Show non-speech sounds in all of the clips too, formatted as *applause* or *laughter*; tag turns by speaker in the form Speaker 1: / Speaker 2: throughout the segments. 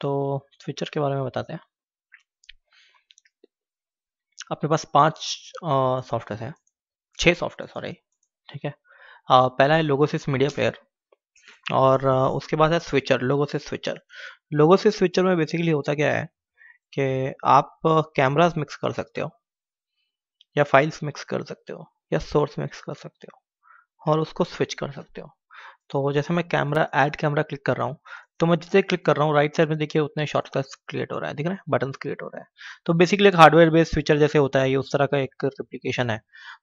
Speaker 1: तो फीचर के बारे में बताते हैं आपके पास पांच सॉफ्टवेयर हैं छह सॉफ्टवेयर सॉरी ठीक है आ, पहला है लोगोसिस मीडिया प्लेयर और आ, उसके बाद है स्विचर लोगोसिस स्विचर लोगोसिस स्विचर में बेसिकली होता क्या है कि आप कैमरास मिक्स कर सकते हो या फाइल्स मिक्स कर सकते हो या सोर्स मिक्स कर सकते हो और उसको स्विच कर सकते हो तो जैसे मैं कैमरा ऐड कैमरा क्लिक कर रहा हूँ तो मैं जिसे क्लिक कर रहा हूँ राइट साइड में देखिए उतने शॉर्टकट्स क्रिएट हो रहा है दिख रहा है बटन क्रिएट हो रहा है तो बेसिकली एक हार्डवेयर बेस्ड फीचर जैसे होता है ये उस तरह का एक रिप्लीकेशन है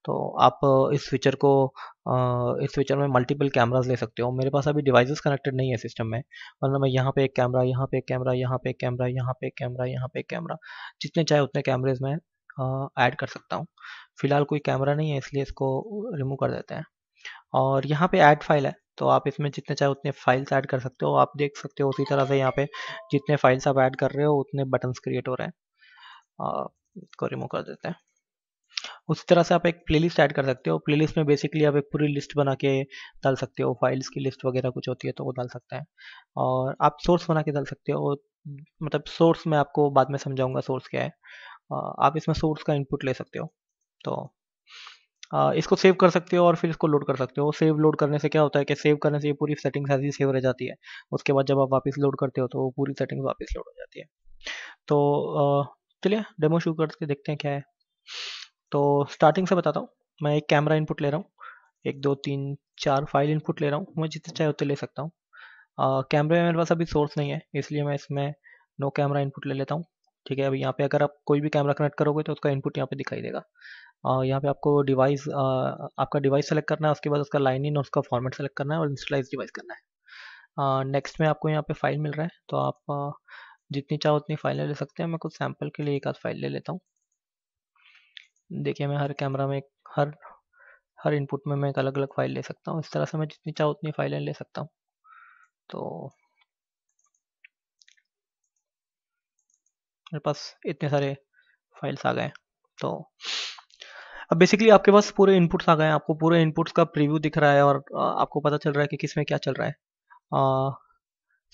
Speaker 1: तो आप इस फीचर को इस फीचर में मल्टीपल कैमराज ले सकते हो मेरे पास अभी डिवाइसेस कनेक्टेड नहीं है सिस्टम में मतलब मैं यहाँ पे एक कैमरा यहाँ पे एक कैमरा यहाँ पे एक कैमरा यहाँ पे एक कैमरा यहाँ पे एक कैमरा जितने चाहे उतने कैमरेज में ऐड कर सकता हूँ फिलहाल कोई कैमरा नहीं है इसलिए इसको रिमूव कर देते हैं और यहाँ पे ऐड फाइल है तो आप इसमें जितने चाहे उतने फाइल्स ऐड कर सकते हो आप देख सकते हो उसी तरह से यहाँ पे जितने फाइल्स आप ऐड कर रहे हो उतने बटन्स क्रिएट हो रहे हैं इसको रिमूव कर देते हैं उसी तरह से आप एक प्लेलिस्ट ऐड कर सकते हो प्लेलिस्ट में बेसिकली आप एक पूरी लिस्ट बना के डाल सकते हो फाइल्स की लिस्ट वगैरह कुछ होती है तो वो डाल सकते हैं और आप सोर्स बना के डाल सकते हो मतलब सोर्स मैं आपको बाद में समझाऊंगा सोर्स क्या है आप इसमें सोर्स का इनपुट ले सकते हो तो इसको सेव कर सकते हो और फिर इसको लोड कर सकते हो सेव लोड करने से क्या होता है कि सेव करने से ये पूरी सेटिंग्स ऐसी सेव रह जाती है उसके बाद जब आप वापस लोड करते हो तो वो पूरी सेटिंग वापस लोड हो जाती है तो चलिए डेमो शुरू करके देखते हैं क्या है तो स्टार्टिंग से बताता हूँ मैं एक कैमरा इनपुट ले रहा हूँ एक दो तीन चार फाइल इनपुट ले रहा हूँ मैं जितने चाहे उतने ले सकता हूँ कैमरे में मेरे पास अभी सोर्स नहीं है इसलिए मैं इसमें नो कैमरा इनपुट ले लेता हूँ ठीक है अभी यहाँ पे अगर आप कोई भी कैमरा कनेक्ट करोगे तो उसका इनपुट यहाँ पे दिखाई देगा यहाँ पे आपको डिवाइस आपका डिवाइस सेलेक्ट करना है उसके बाद उसका लाइन इन और उसका फॉर्मेट सेलेक्ट करना है और इंस्टलाइज डिवाइस करना है नेक्स्ट में आपको यहाँ पे फाइल मिल रहा है तो आप जितनी चाहो उतनी फाइलें ले सकते हैं मैं कुछ सैम्पल के लिए एक आध फाइल ले लेता हूँ देखिए मैं हर कैमरा में हर हर इनपुट में मैं एक अलग अलग फाइल ले सकता हूँ इस तरह से मैं जितनी चाहो उतनी फाइलें ले सकता हूँ तो मेरे पास इतने सारे फाइल्स आ गए तो अब बेसिकली आपके पास पूरे इनपुट्स आ गए हैं आपको पूरे इनपुट्स का प्रीव्यू दिख रहा है और आपको पता चल रहा है कि किस में क्या चल रहा है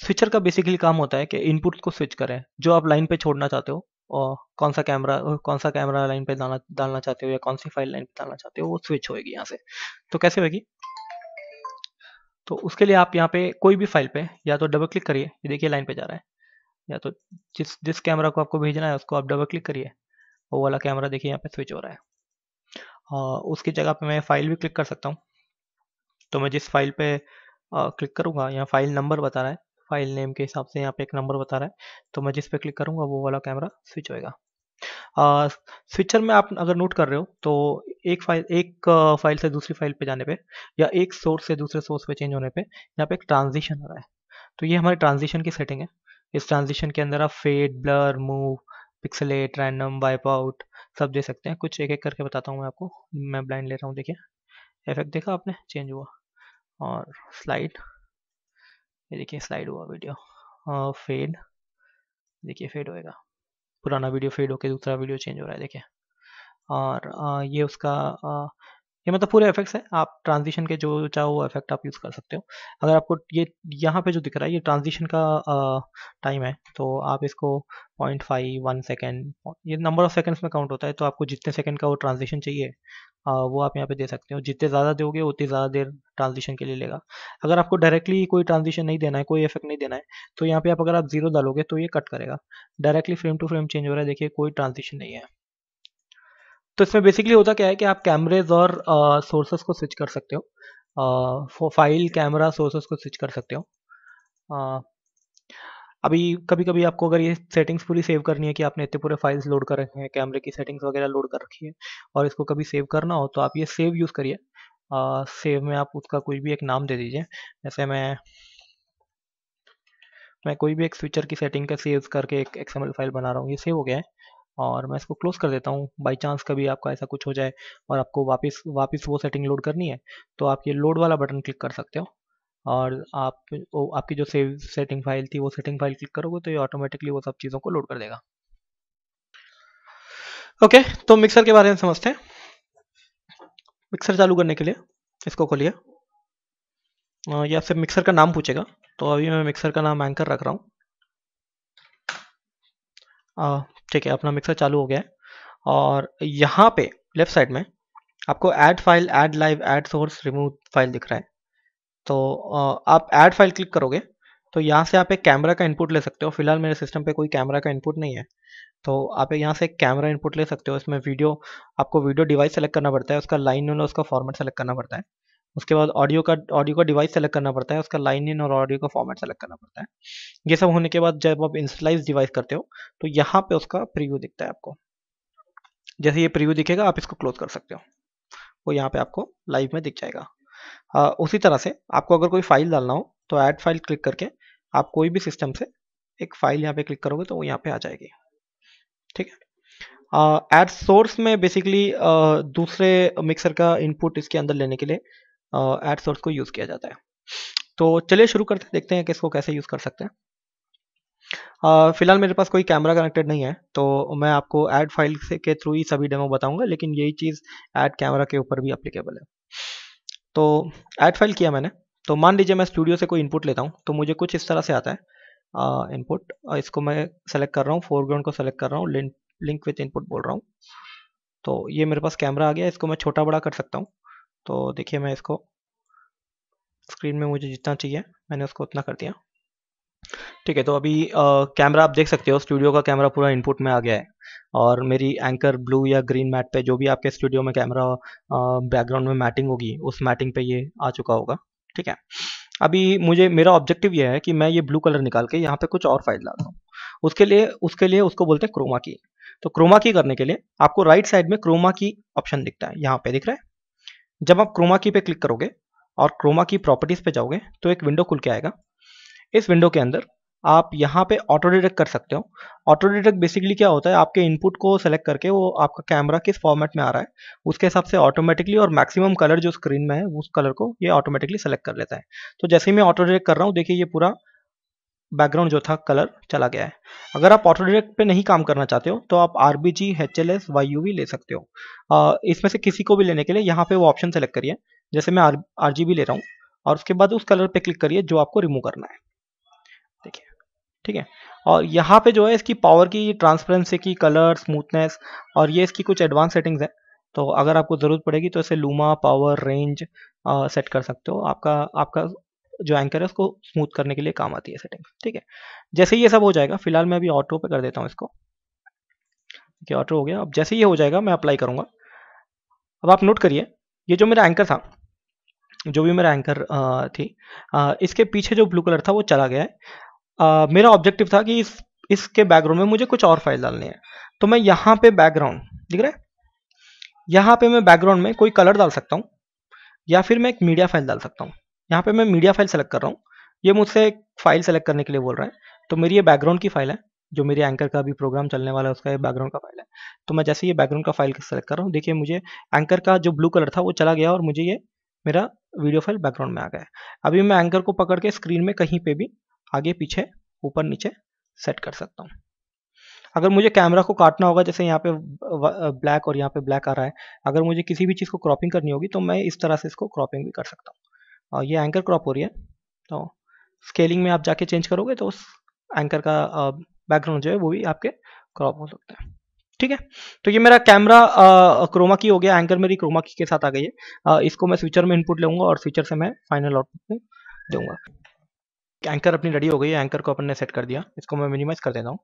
Speaker 1: स्विचर का बेसिकली काम होता है कि इनपुट्स को स्विच करें जो आप लाइन पे छोड़ना चाहते हो और कौन सा कैमरा कौन सा कैमरा लाइन पे डालना डालना चाहते हो या कौन सी फाइल लाइन पे डालना चाहते हो वो स्विच होएगी यहाँ से तो कैसे होगी तो उसके लिए आप यहाँ पे कोई भी फाइल पे या तो डबल क्लिक करिए ये देखिए लाइन पे जा रहा है या तो जिस जिस कैमरा को आपको भेजना है उसको आप डबल क्लिक करिए वो वाला कैमरा देखिए यहाँ पे स्विच हो रहा है उसकी जगह पे मैं फाइल भी क्लिक कर सकता हूँ तो मैं जिस फाइल पे क्लिक करूँगा यहाँ फाइल नंबर बता रहा है फाइल नेम के हिसाब से यहाँ पे एक नंबर बता रहा है तो मैं जिस पे क्लिक करूँगा वो वाला कैमरा स्विच होएगा स्विचर में आप अगर नोट कर रहे हो तो एक फाइल एक फाइल से दूसरी फाइल पे जाने पे या एक सोर्स से दूसरे सोर्स पे चेंज होने पे यहाँ पे एक ट्रांजिशन आ रहा है तो ये हमारे ट्रांजिशन की सेटिंग है इस ट्रांजिशन के अंदर आप fade blur move pixelate random wipe out सब दे सकते हैं कुछ एक एक करके बताता हूँ मैं आपको मैं ब्लाइंड ले रहा हूँ देखिए इफेक्ट देखा आपने चेंज हुआ और स्लाइड ये देखिए स्लाइड हुआ वीडियो और फेड देखिए फेड होएगा पुराना वीडियो फेड होके दूसरा वीडियो चेंज हो रहा है देखिए और ये उसका ये मतलब पूरे इफेक्ट्स हैं आप ट्रांजिशन के जो चाहो वो इफेक्ट आप यूज़ कर सकते हो अगर आपको ये यहाँ पे जो दिख रहा है ये ट्रांजिशन का टाइम है तो आप इसको पॉइंट फाइव वन सेकेंड ये नंबर ऑफ सेकेंड्स में काउंट होता है तो आपको जितने सेकेंड का वो ट्रांजिशन चाहिए आ, वो आप यहाँ पे दे सकते हो जितने ज़्यादा दोगे उतनी ज़्यादा देर ट्रांजिशन के लिए लेगा अगर आपको डायरेक्टली कोई ट्रांजिशन नहीं देना है कोई इफेक्ट नहीं देना है तो यहाँ पे आप अगर आप जीरो डालोगे तो ये कट करेगा directly frame to frame change हो रहा है देखिए कोई ट्रांजिशन नहीं है तो इसमें बेसिकली होता क्या है कि आप कैमरेज और सोर्सेस को स्विच कर सकते हो फाइल कैमरा सोर्सेस को स्विच कर सकते हो uh, अभी कभी कभी आपको अगर ये सेटिंग्स पूरी सेव करनी है कि आपने इतने पूरे फाइल्स लोड कर रखे हैं कैमरे की सेटिंग्स वगैरह लोड कर रखी है और इसको कभी सेव करना हो तो आप ये सेव यूज़ करिए सेव में आप उसका कोई भी एक नाम दे दीजिए जैसे मैं मैं कोई भी एक स्विचर की सेटिंग का सेव करके एक एक्सएमएल फाइल बना रहा हूँ ये सेव हो गया है और मैं इसको क्लोज कर देता हूँ बाई चांस कभी आपका ऐसा कुछ हो जाए और आपको वापस वापस वो सेटिंग लोड करनी है तो आप ये लोड वाला बटन क्लिक कर सकते हो और आप वो आपकी जो सेव सेटिंग फाइल थी वो सेटिंग फाइल क्लिक करोगे तो ये ऑटोमेटिकली वो सब चीज़ों को लोड कर देगा ओके okay, तो मिक्सर के बारे में समझते हैं मिक्सर चालू करने के लिए इसको खोलिए ये आपसे मिक्सर का नाम पूछेगा तो अभी मैं मिक्सर का नाम एंकर रख रहा हूँ ठीक है अपना मिक्सर चालू हो गया है और यहाँ पे लेफ्ट साइड में आपको add file add live add source remove file दिख रहा है तो आप ऐड फाइल क्लिक करोगे तो यहाँ से आप एक कैमरा का इनपुट ले सकते हो फिलहाल मेरे सिस्टम पे कोई कैमरा का इनपुट नहीं है तो आप यहाँ से कैमरा इनपुट ले सकते हो इसमें वीडियो आपको वीडियो डिवाइस सेलेक्ट करना पड़ता है उसका लाइन और उसका फॉर्मेट सेलेक्ट करना पड़ता है उसके बाद ऑडियो का ऑडियो का डिवाइस सेलेक्ट करना पड़ता है उसका लाइन इन और ऑडियो का फॉर्मेट सेलेक्ट करना पड़ता है ये सब होने के बाद जब आप इंस्टलाइज डिवाइस करते हो तो यहाँ पे उसका प्रीव्यू दिखता है आपको जैसे ये प्रीव्यू दिखेगा आप इसको क्लोज कर सकते हो वो यहाँ पे आपको लाइव में दिख जाएगा आ, उसी तरह से आपको अगर कोई फाइल डालना हो तो ऐड फाइल क्लिक करके आप कोई भी सिस्टम से एक फाइल यहाँ पे क्लिक करोगे तो वो यहाँ पे आ जाएगी ठीक है एड सोर्स में बेसिकली दूसरे मिक्सर का इनपुट इसके अंदर लेने के लिए एड सोर्स को यूज़ किया जाता है तो चलिए शुरू करते हैं देखते हैं कि इसको कैसे यूज़ कर सकते हैं फिलहाल मेरे पास कोई कैमरा कनेक्टेड नहीं है तो मैं आपको ऐड फाइल से के थ्रू ही सभी डेमो बताऊंगा लेकिन यही चीज़ ऐड कैमरा के ऊपर भी अप्लीकेबल है तो ऐड फाइल किया मैंने तो मान लीजिए मैं स्टूडियो से कोई इनपुट लेता हूँ तो मुझे कुछ इस तरह से आता है इनपुट इसको मैं सेलेक्ट कर रहा हूँ फोरग्राउंड को सेलेक्ट कर रहा हूँ लिंक विथ इनपुट बोल रहा हूँ तो ये मेरे पास कैमरा आ गया इसको मैं छोटा बड़ा कर सकता हूँ तो देखिए मैं इसको स्क्रीन में मुझे जितना चाहिए मैंने उसको उतना कर दिया ठीक है तो अभी कैमरा आप देख सकते हो स्टूडियो का कैमरा पूरा इनपुट में आ गया है और मेरी एंकर ब्लू या ग्रीन मैट पे जो भी आपके स्टूडियो में कैमरा बैकग्राउंड में मैटिंग होगी उस मैटिंग पे ये आ चुका होगा ठीक है अभी मुझे मेरा ऑब्जेक्टिव ये है कि मैं ये ब्लू कलर निकाल के यहाँ पे कुछ और फाइल लाता हूँ उसके लिए उसके लिए उसको बोलते हैं क्रोमा की तो क्रोमा की करने के लिए आपको राइट साइड में क्रोमा की ऑप्शन दिखता है यहाँ पे दिख रहा है जब आप क्रोमा की पे क्लिक करोगे और क्रोमा की प्रॉपर्टीज़ पे जाओगे तो एक विंडो खुल के आएगा इस विंडो के अंदर आप यहाँ पे ऑटो डिटेक्ट कर सकते हो ऑटो डिटेक्ट बेसिकली क्या होता है आपके इनपुट को सेलेक्ट करके वो आपका कैमरा किस फॉर्मेट में आ रहा है उसके हिसाब से ऑटोमेटिकली और मैक्सिमम कलर जो स्क्रीन में है उस कलर को ये ऑटोमेटिकली सेलेक्ट कर लेता है तो जैसे ही मैं ऑटो डिटेक्ट कर रहा हूँ देखिए ये पूरा बैकग्राउंड जो था कलर चला गया है अगर आप ऑटो डिटेक्ट पे नहीं काम करना चाहते हो तो आप R B G H L S Y U भी ले सकते हो इसमें से किसी को भी लेने के लिए यहाँ पे वो ऑप्शन सेलेक्ट करिए जैसे मैं आर आर जी बी ले रहा हूँ और उसके बाद उस कलर पे क्लिक करिए जो आपको रिमूव करना है देखिए ठीक है और यहाँ पे जो है इसकी पावर की ट्रांसपेरेंसी की कलर स्मूथनेस और ये इसकी कुछ एडवांस सेटिंग्स है तो अगर आपको ज़रूरत पड़ेगी तो इसे लूमा पावर रेंज सेट कर सकते हो आपका आपका जो एंकर है उसको स्मूथ करने के लिए काम आती है सेटिंग ठीक है जैसे ये सब हो जाएगा फिलहाल मैं अभी ऑटो पे कर देता हूँ इसको ठीक ऑटो हो गया अब जैसे ये हो जाएगा मैं अप्लाई करूँगा अब आप नोट करिए ये जो मेरा एंकर था जो भी मेरा एंकर थी आ, इसके पीछे जो ब्लू कलर था वो चला गया है आ, मेरा ऑब्जेक्टिव था कि इस इसके बैकग्राउंड में मुझे कुछ और फाइल डालनी है तो मैं यहाँ पे बैकग्राउंड दिख रहा है यहाँ पे मैं बैकग्राउंड में कोई कलर डाल सकता हूँ या फिर मैं एक मीडिया फाइल डाल सकता हूँ यहाँ पे मैं मीडिया फाइल सेलेक्ट कर रहा हूँ ये मुझसे फाइल सेलेक्ट करने के लिए बोल रहा है तो मेरी ये बैकग्राउंड की फाइल है जो मेरे एंकर का अभी प्रोग्राम चलने वाला है उसका बैकग्राउंड का फाइल है तो मैं जैसे ये बैकग्राउंड का फाइल सेलेक्ट कर रहा हूँ देखिए मुझे एंकर का जो ब्लू कलर था वो चला गया और मुझे ये मेरा वीडियो फाइल बैकग्राउंड में आ गया अभी मैं एंकर को पकड़ के स्क्रीन में कहीं पर भी आगे पीछे ऊपर नीचे सेट कर सकता हूँ अगर मुझे कैमरा को काटना होगा जैसे यहाँ पे ब्लैक और यहाँ पे ब्लैक आ रहा है अगर मुझे किसी भी चीज़ को क्रॉपिंग करनी होगी तो मैं इस तरह से इसको क्रॉपिंग भी कर सकता हूँ और ये एंकर क्रॉप हो रही है तो स्केलिंग में आप जाके चेंज करोगे तो उस एंकर का बैकग्राउंड जो है वो भी आपके क्रॉप हो सकता है ठीक है तो ये मेरा कैमरा क्रोमा की हो गया एंकर मेरी क्रोमा की के साथ आ गई है आ, इसको मैं स्विचर में इनपुट लूंगा और स्विचर से मैं फाइनल आउटपुट में दूंगा एंकर अपनी रेडी हो गई है एंकर को अपन ने सेट कर दिया इसको मैं मिनिमाइज कर देता हूँ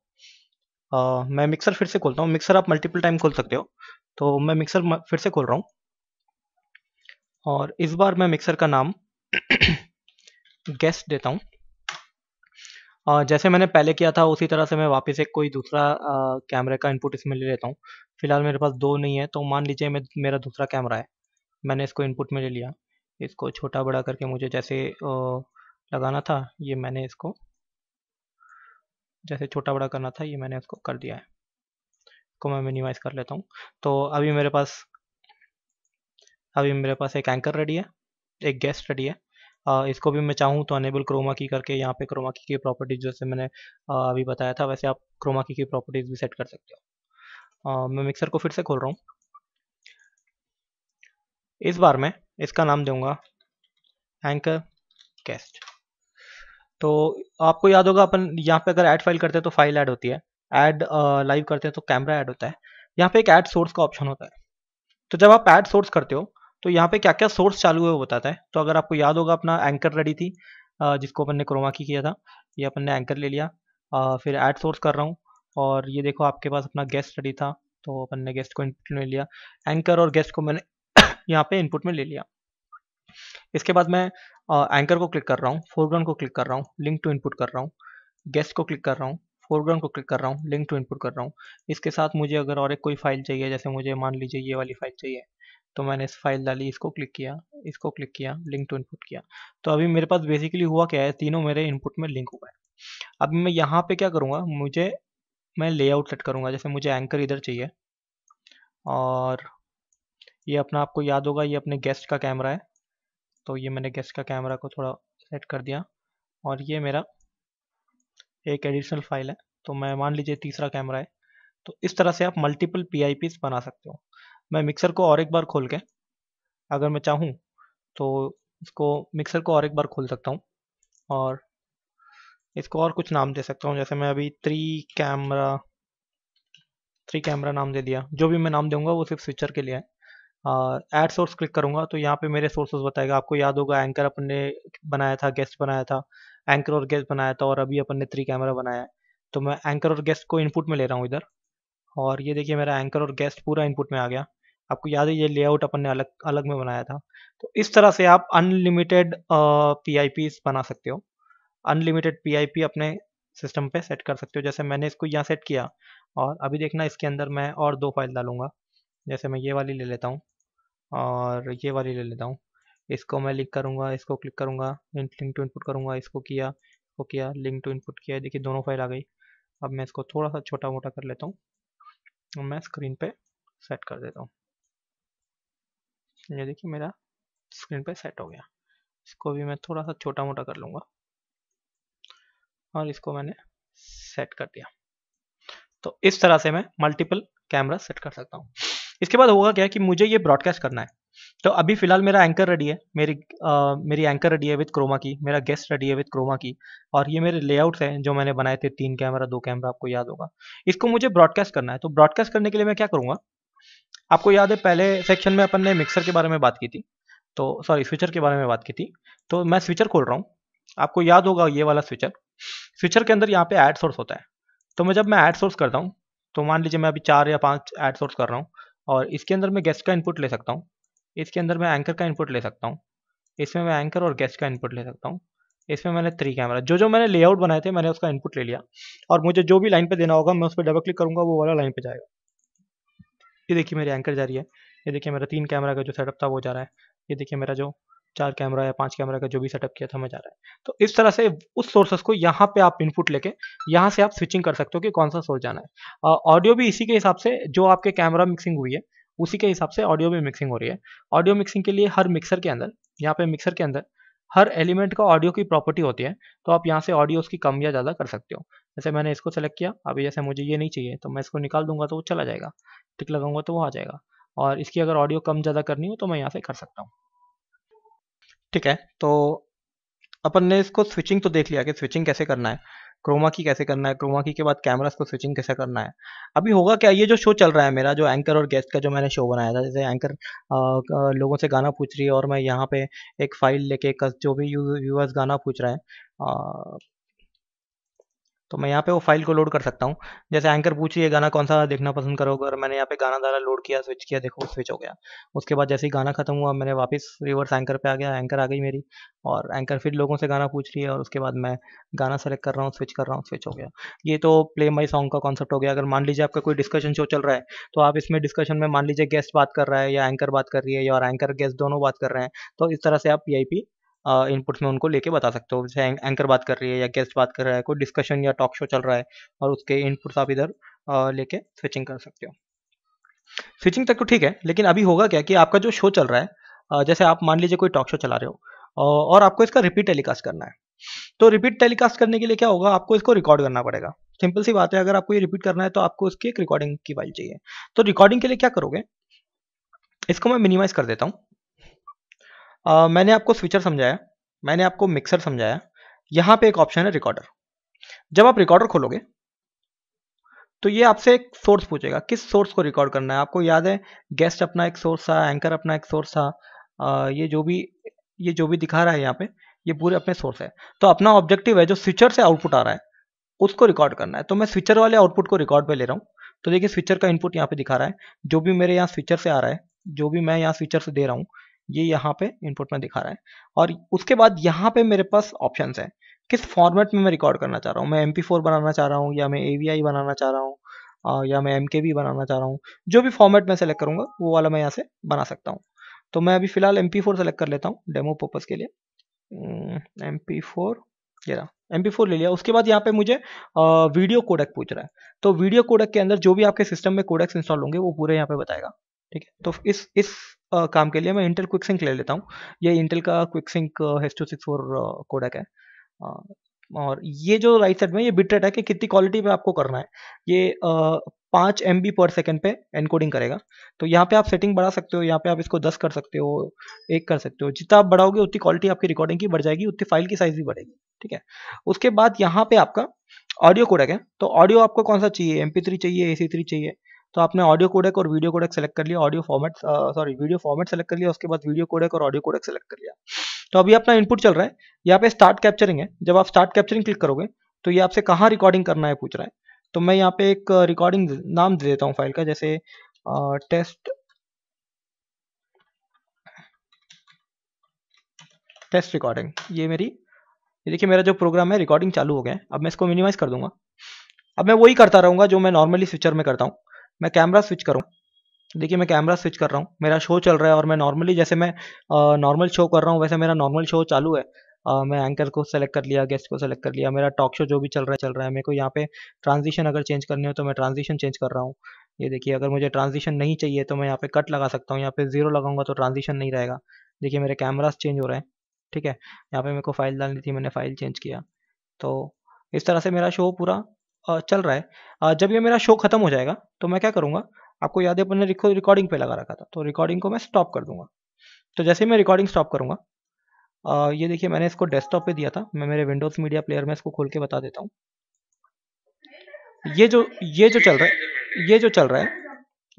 Speaker 1: मैं मिक्सर फिर से खोलता हूँ मिक्सर आप मल्टीपल टाइम खोल सकते हो तो मैं मिक्सर फिर से खोल रहा हूँ और इस बार मैं मिक्सर का नाम गेस्ट देता हूँ जैसे मैंने पहले किया था उसी तरह से मैं वापस एक कोई दूसरा कैमरे का इनपुट इसमें ले लेता हूँ फिलहाल मेरे पास दो नहीं है तो मान लीजिए मैं मेरा दूसरा कैमरा है मैंने इसको इनपुट में ले लिया इसको छोटा बड़ा करके मुझे जैसे लगाना था ये मैंने इसको जैसे छोटा बड़ा करना था ये मैंने इसको कर दिया है को मैं मिनिमाइज कर लेता हूँ तो अभी मेरे पास अभी मेरे पास एक एंकर रेडी है एक गेस्ट स्टडी है आ, इसको भी मैं चाहूँ तो अनेबल क्रोमा की करके यहाँ पे क्रोमा की की प्रॉपर्टीज जैसे मैंने आ, अभी बताया था वैसे आप क्रोमा की की प्रॉपर्टीज भी सेट कर सकते हो मैं मिक्सर को फिर से खोल रहा हूँ इस बार मैं इसका नाम दूंगा एंकर गेस्ट तो आपको याद होगा अपन यहाँ पे अगर ऐड फाइल करते हैं तो फाइल ऐड होती है ऐड लाइव करते हैं तो कैमरा ऐड होता है यहाँ पे एक ऐड सोर्स का ऑप्शन होता है तो जब आप ऐड सोर्स करते हो तो यहाँ पे क्या क्या सोर्स चालू है वो बताता है तो अगर आपको याद होगा अपना एंकर रेडी थी जिसको अपन ने क्रोमा की किया था ये अपन ने एंकर ले लिया फिर ऐड सोर्स कर रहा हूँ और ये देखो आपके पास अपना गेस्ट रेडी था तो अपन ने गेस्ट को इनपुट में लिया एंकर और गेस्ट को मैंने *coughs* यहाँ पे इनपुट में ले लिया इसके बाद मैं एंकर को क्लिक कर रहा हूँ फोरग्राउंड को क्लिक कर रहा हूँ लिंक टू इनपुट कर रहा हूँ गेस्ट को क्लिक कर रहा हूँ फोरग्राउंड को क्लिक कर रहा हूँ लिंक टू इनपुट कर रहा हूँ इसके साथ मुझे अगर और एक कोई फाइल चाहिए जैसे मुझे मान लीजिए ये वाली फाइल चाहिए तो मैंने इस फाइल डाली इसको क्लिक किया इसको क्लिक किया लिंक टू इनपुट किया तो अभी मेरे पास बेसिकली हुआ क्या है तीनों मेरे इनपुट में लिंक हुआ है अब मैं यहाँ पे क्या करूँगा मुझे मैं लेआउट सेट करूँगा जैसे मुझे एंकर इधर चाहिए और ये अपना आपको याद होगा ये अपने गेस्ट का कैमरा है तो ये मैंने गेस्ट का कैमरा को थोड़ा सेट कर दिया और ये मेरा एक एडिशनल फाइल है तो मैं मान लीजिए तीसरा कैमरा है तो इस तरह से आप मल्टीपल पी बना सकते हो मैं मिक्सर को और एक बार खोल के अगर मैं चाहूँ तो इसको मिक्सर को और एक बार खोल सकता हूँ और इसको और कुछ नाम दे सकता हूँ जैसे मैं अभी थ्री कैमरा थ्री कैमरा नाम दे दिया जो भी मैं नाम दूंगा वो सिर्फ स्विचर के लिए है एड सोर्स क्लिक करूंगा तो यहाँ पे मेरे सोर्सेज बताएगा आपको याद होगा एंकर अपन ने बनाया था गेस्ट बनाया था एंकर और गेस्ट बनाया था और अभी अपन ने थ्री कैमरा बनाया है तो मैं एंकर और गेस्ट को इनपुट में ले रहा हूँ इधर और ये देखिए मेरा एंकर और गेस्ट पूरा इनपुट में आ गया आपको याद है ये लेआउट अपन ने अलग अलग में बनाया था तो इस तरह से आप अनलिमिटेड पी बना सकते हो अनलिमिटेड पी अपने सिस्टम पे सेट कर सकते हो जैसे मैंने इसको यहाँ सेट किया और अभी देखना इसके अंदर मैं और दो फाइल डालूंगा जैसे मैं ये वाली ले लेता हूँ और ये वाली ले लेता हूँ इसको मैं लिंक करूँगा इसको क्लिक करूँगा लिंक टू इनपुट करूँगा इसको किया इसको किया लिंक टू इनपुट किया देखिए दोनों फाइल आ गई अब मैं इसको थोड़ा सा छोटा मोटा कर लेता हूँ मैं स्क्रीन पे सेट कर देता हूँ ये देखिए मेरा स्क्रीन पे सेट हो गया इसको भी मैं थोड़ा सा छोटा मोटा कर लूँगा और इसको मैंने सेट कर दिया तो इस तरह से मैं मल्टीपल कैमरा सेट कर सकता हूँ इसके बाद होगा क्या कि मुझे ये ब्रॉडकास्ट करना है तो अभी फिलहाल मेरा एंकर रेडी है मेरी आ, मेरी एंकर रेडी है विद क्रोमा की मेरा गेस्ट रेडी है विद क्रोमा की और ये मेरे लेआउट्स हैं जो मैंने बनाए थे तीन कैमरा दो कैमरा आपको याद होगा इसको मुझे ब्रॉडकास्ट करना है तो ब्रॉडकास्ट करने के लिए मैं क्या करूँगा आपको याद है पहले सेक्शन में अपन ने मिक्सर के बारे में बात की थी तो सॉरी स्विचर के बारे में बात की थी तो मैं स्विचर खोल रहा हूँ आपको याद होगा ये वाला स्विचर स्विचर के अंदर यहाँ पे ऐड सोर्स होता है तो मैं जब मैं ऐड सोर्स करता हूँ तो मान लीजिए मैं अभी चार या पाँच ऐड सोर्स कर रहा हूँ और इसके अंदर मैं गेस्ट का इनपुट ले सकता हूँ इसके अंदर मैं एंकर का इनपुट ले सकता हूँ इसमें मैं एंकर और गेस्ट का इनपुट ले सकता हूँ इसमें मैंने थ्री कैमरा जो जो मैंने लेआउट बनाए थे मैंने उसका इनपुट ले लिया और मुझे जो भी लाइन पे देना होगा मैं उस पर डबल क्लिक करूँगा वो वाला लाइन पे जाएगा ये देखिए मेरी एंकर जा रही है ये देखिए मेरा तीन कैमरा का जो सेटअप था वो जा रहा है ये देखिए मेरा जो चार कैमरा या पांच कैमरा का जो भी सेटअप किया था मैं जा रहा है तो इस तरह से उस सोर्सेस को यहाँ पे आप इनपुट लेके यहाँ से आप स्विचिंग कर सकते हो कि कौन सा सोर्स जाना है ऑडियो भी इसी के हिसाब से जो आपके कैमरा मिक्सिंग हुई है उसी के हिसाब से ऑडियो भी मिक्सिंग हो रही है ऑडियो मिक्सिंग के लिए हर मिक्सर के अंदर यहाँ पे मिक्सर के अंदर हर एलिमेंट का ऑडियो की प्रॉपर्टी होती है तो आप यहाँ से ऑडियो उसकी कम या ज़्यादा कर सकते हो जैसे मैंने इसको सेलेक्ट किया अभी जैसे मुझे ये नहीं चाहिए तो मैं इसको निकाल दूंगा तो वो चला जाएगा टिक लगाऊंगा तो वो आ जाएगा और इसकी अगर ऑडियो कम ज़्यादा करनी हो तो मैं यहाँ से कर सकता हूँ ठीक है तो अपन ने इसको स्विचिंग तो देख लिया कि स्विचिंग कैसे करना है क्रोमा की कैसे करना है क्रोमा की के बाद कैमरास को स्विचिंग कैसे करना है अभी होगा क्या ये जो शो चल रहा है मेरा जो एंकर और गेस्ट का जो मैंने शो बनाया था जैसे एंकर आ, लोगों से गाना पूछ रही है और मैं यहाँ पे एक फाइल लेके जो भी व्यूअर्स गाना पूछ रहा है तो मैं यहाँ पे वो फाइल को लोड कर सकता हूँ जैसे एंकर पूछ ये गाना कौन सा देखना पसंद करोगे और मैंने यहाँ पे गाना दाना लोड किया स्विच किया देखो स्विच हो गया उसके बाद जैसे ही गाना खत्म हुआ मैंने वापस रिवर्स एंकर पे आ गया एंकर आ गई मेरी और एंकर फिर लोगों से गाना पूछ रही है और उसके बाद मैं गाना सेलेक्ट कर रहा हूँ स्विच कर रहा हूँ स्विच हो गया ये तो प्ले माई सॉन्ग का कॉन्सेप्ट हो गया अगर मान लीजिए आपका कोई डिस्कशन शो चल रहा है तो आप इसमें डिस्कशन में मान लीजिए गेस्ट बात कर रहा है या एंकर बात कर रही है या एंकर गेस्ट दोनों बात कर रहे हैं तो इस तरह से आप पी इनपुट्स में उनको लेके बता सकते हो जैसे एंकर बात कर रही है या गेस्ट बात कर रहा है कोई डिस्कशन या टॉक शो चल रहा है और उसके इनपुट्स आप इधर लेके स्विचिंग कर सकते हो स्विचिंग तक तो ठीक है लेकिन अभी होगा क्या कि आपका जो शो चल रहा है जैसे आप मान लीजिए कोई टॉक शो चला रहे हो और आपको इसका रिपीट टेलीकास्ट करना है तो रिपीट टेलीकास्ट करने के लिए क्या होगा आपको इसको रिकॉर्ड करना पड़ेगा सिंपल सी बात है अगर आपको ये रिपीट करना है तो आपको उसकी एक रिकॉर्डिंग की फाइल चाहिए तो रिकॉर्डिंग के लिए क्या करोगे इसको मैं मिनिमाइज कर देता हूँ आ, मैंने आपको स्विचर समझाया मैंने आपको मिक्सर समझाया यहाँ पे एक ऑप्शन है रिकॉर्डर जब आप रिकॉर्डर खोलोगे तो ये आपसे एक सोर्स पूछेगा किस सोर्स को रिकॉर्ड करना है आपको याद है गेस्ट अपना एक सोर्स था एंकर अपना एक सोर्स था ये जो भी ये जो भी दिखा रहा है यहाँ पे ये पूरे अपने सोर्स है तो अपना ऑब्जेक्टिव है जो स्विचर से आउटपुट आ रहा है उसको रिकॉर्ड करना है तो मैं स्विचर वाले आउटपुट को रिकॉर्ड पे ले रहा हूँ तो देखिए स्विचर का इनपुट यहाँ पे दिखा रहा है जो भी मेरे यहाँ स्विचर से आ रहा है जो भी मैं यहाँ स्विचर से दे रहा हूँ ये यहाँ पे इनपुट में दिखा रहा है और उसके बाद यहाँ पे मेरे पास ऑप्शन है किस फॉर्मेट में मैं रिकॉर्ड करना चाह रहा हूँ मैं एम बनाना चाह रहा हूँ या मैं ए बनाना चाह रहा हूँ या मैं एम बनाना चाह रहा हूँ जो भी फॉर्मेट मैं सेलेक्ट करूंगा वो वाला मैं यहाँ से बना सकता हूँ तो मैं अभी फिलहाल एम सेलेक्ट कर लेता हूँ डेमो पर्पज़ के लिए एम पी फोर ये रहा एम ले लिया उसके बाद यहाँ पे मुझे आ, वीडियो कोडक पूछ रहा है तो वीडियो कोडक के अंदर जो भी आपके सिस्टम में कोडेक्स इंस्टॉल होंगे वो पूरे यहाँ पे बताएगा ठीक है तो इस इस आ, काम के लिए मैं इंटेल क्विक सिंक ले लेता हूँ ये इंटेल का quick sync H two six four codec है आ, और ये जो राइट साइड में ये बिट रेट है कि कितनी क्वालिटी में आपको करना है ये पाँच एम पर सेकेंड पे एनकोडिंग करेगा तो यहाँ पे आप सेटिंग बढ़ा सकते हो यहाँ पे आप इसको दस कर सकते हो एक कर सकते हो जितना आप बढ़ाओगे उतनी क्वालिटी आपकी रिकॉर्डिंग की बढ़ जाएगी उतनी फाइल की साइज भी बढ़ेगी ठीक है उसके बाद यहाँ पे आपका ऑडियो कोडक है तो ऑडियो आपको कौन सा चाहिए एम चाहिए ए चाहिए तो आपने ऑडियो कोडेक और वीडियो कोडेक सेलेक्ट कर लिया audio format sorry video format select कर लिया उसके बाद वीडियो कोडेक और ऑडियो कोडेक सेलेक्ट कर लिया तो अभी अपना इनपुट चल रहा है यहाँ पे स्टार्ट कैप्चरिंग है जब आप स्टार्ट कैप्चरिंग क्लिक करोगे तो ये आपसे कहाँ रिकॉर्डिंग करना है पूछ रहा है तो मैं यहाँ पे एक रिकॉर्डिंग नाम दे देता हूँ फाइल का जैसे टेस्ट टेस्ट रिकॉर्डिंग ये मेरी ये देखिए मेरा जो प्रोग्राम है रिकॉर्डिंग चालू हो गया है अब मैं इसको मिनिमाइज कर दूंगा अब मैं वही करता रहूंगा जो मैं नॉर्मली फ्यूचर में करता हूँ मैं कैमरा स्विच करूँ देखिए मैं कैमरा स्विच कर रहा हूँ मेरा शो चल रहा है और मैं नॉर्मली जैसे मैं नॉर्मल शो कर रहा हूँ वैसे मेरा नॉर्मल शो चालू है आ, मैं एंकर को सेलेक्ट कर लिया गेस्ट को सेलेक्ट कर लिया मेरा टॉक शो जो भी चल रहा है चल रहा है मेरे को यहाँ पे ट्रांजिशन अगर चेंज करनी हो तो मैं ट्रांजिशन चेंज कर रहा हूँ ये देखिए अगर मुझे ट्रांजिशन नहीं चाहिए तो मैं यहाँ पे कट लगा सकता हूँ यहाँ पे जीरो लगाऊंगा तो ट्रांजिशन नहीं रहेगा देखिए मेरे कैमराज चेंज हो रहे हैं ठीक है यहाँ पे मेरे को फाइल डालनी थी मैंने फाइल चेंज किया तो इस तरह से मेरा शो पूरा चल रहा है जब ये मेरा शो खत्म हो जाएगा तो मैं क्या करूँगा आपको याद है अपने रिकॉर्डिंग पे लगा रखा था तो रिकॉर्डिंग को मैं स्टॉप कर दूंगा तो जैसे ही मैं रिकॉर्डिंग स्टॉप करूंगा ये देखिए मैंने इसको डेस्कटॉप पे दिया था मैं मेरे विंडोज मीडिया प्लेयर में इसको खोल के बता देता हूँ ये जो ये जो चल रहा है ये जो चल रहा है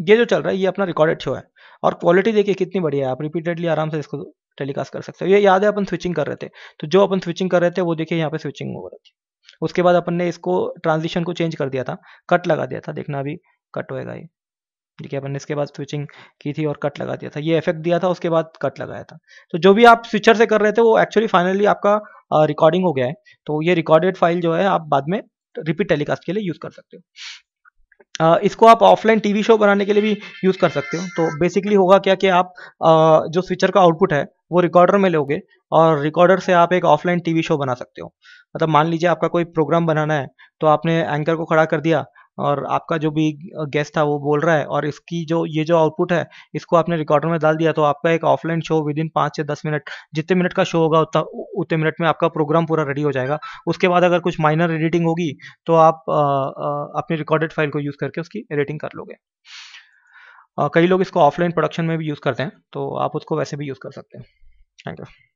Speaker 1: ये जो चल रहा है ये अपना रिकॉर्डेड शो है और क्वालिटी देखिए कितनी बढ़िया है आप रिपीटेडली आराम से इसको टेलीकास्ट कर सकते हो ये याद है अपन स्विचिंग कर रहे थे तो जो अपन स्विचिंग कर रहे थे वो देखिए यहाँ पे स्विचिंग हो रही थी उसके बाद अपन ने इसको ट्रांजिशन को चेंज कर दिया था कट लगा दिया था देखना अभी कट होएगा ये ठीक है अपन ने इसके बाद स्विचिंग की थी और कट लगा दिया था ये इफेक्ट दिया था उसके बाद कट लगाया था तो जो भी आप स्विचर से कर रहे थे वो एक्चुअली फाइनली आपका रिकॉर्डिंग हो गया है तो ये रिकॉर्डेड फाइल जो है आप बाद में रिपीट टेलीकास्ट के लिए यूज कर सकते हो इसको आप ऑफलाइन टीवी शो बनाने के लिए भी यूज़ कर सकते हो तो बेसिकली होगा क्या कि आप जो स्विचर का आउटपुट है वो रिकॉर्डर में लोगे और रिकॉर्डर से आप एक ऑफलाइन टीवी शो बना सकते हो मतलब मान लीजिए आपका कोई प्रोग्राम बनाना है तो आपने एंकर को खड़ा कर दिया और आपका जो भी गेस्ट था वो बोल रहा है और इसकी जो ये जो आउटपुट है इसको आपने रिकॉर्डर में डाल दिया तो आपका एक ऑफलाइन शो विद इन पाँच से दस मिनट जितने मिनट का शो होगा उतना उतने मिनट में आपका प्रोग्राम पूरा रेडी हो जाएगा उसके बाद अगर कुछ माइनर एडिटिंग होगी तो आप अपने अपनी रिकॉर्डेड फाइल को यूज़ करके उसकी एडिटिंग कर लोगे कई लोग इसको ऑफलाइन प्रोडक्शन में भी यूज़ करते हैं तो आप उसको वैसे भी यूज़ कर सकते हैं थैंक यू